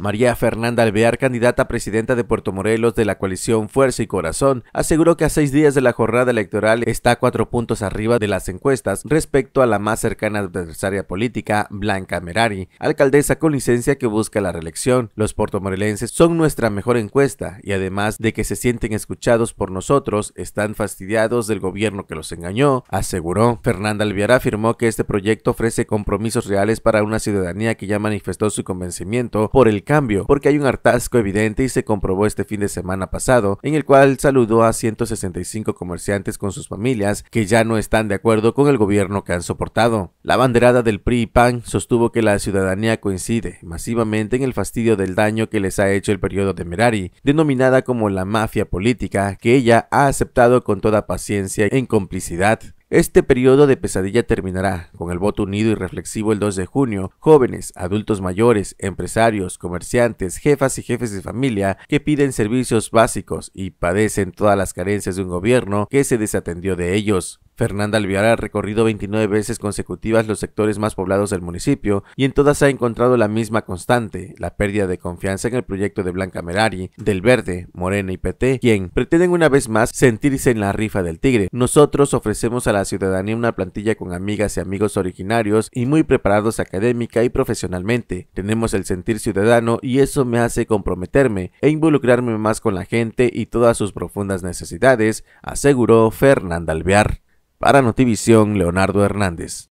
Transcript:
María Fernanda Alvear, candidata a presidenta de Puerto Morelos de la coalición Fuerza y Corazón, aseguró que a seis días de la jornada electoral está cuatro puntos arriba de las encuestas respecto a la más cercana adversaria política, Blanca Merari, alcaldesa con licencia que busca la reelección. Los puertomorelenses son nuestra mejor encuesta y además de que se sienten escuchados por nosotros, están fastidiados del gobierno que los engañó, aseguró. Fernanda Alvear afirmó que este proyecto ofrece compromisos reales para una ciudadanía que ya manifestó su convencimiento por el cambio, porque hay un hartazgo evidente y se comprobó este fin de semana pasado, en el cual saludó a 165 comerciantes con sus familias que ya no están de acuerdo con el gobierno que han soportado. La banderada del PRI y PAN sostuvo que la ciudadanía coincide masivamente en el fastidio del daño que les ha hecho el periodo de Merari, denominada como la mafia política, que ella ha aceptado con toda paciencia en complicidad. Este periodo de pesadilla terminará con el voto unido y reflexivo el 2 de junio. Jóvenes, adultos mayores, empresarios, comerciantes, jefas y jefes de familia que piden servicios básicos y padecen todas las carencias de un gobierno que se desatendió de ellos. Fernanda Alviar ha recorrido 29 veces consecutivas los sectores más poblados del municipio y en todas ha encontrado la misma constante, la pérdida de confianza en el proyecto de Blanca Merari, del Verde, Morena y PT, quien pretenden una vez más sentirse en la rifa del tigre. Nosotros ofrecemos a la ciudadanía una plantilla con amigas y amigos originarios y muy preparados académica y profesionalmente. Tenemos el sentir ciudadano y eso me hace comprometerme e involucrarme más con la gente y todas sus profundas necesidades, aseguró Fernanda Alvear. Para Notivisión, Leonardo Hernández.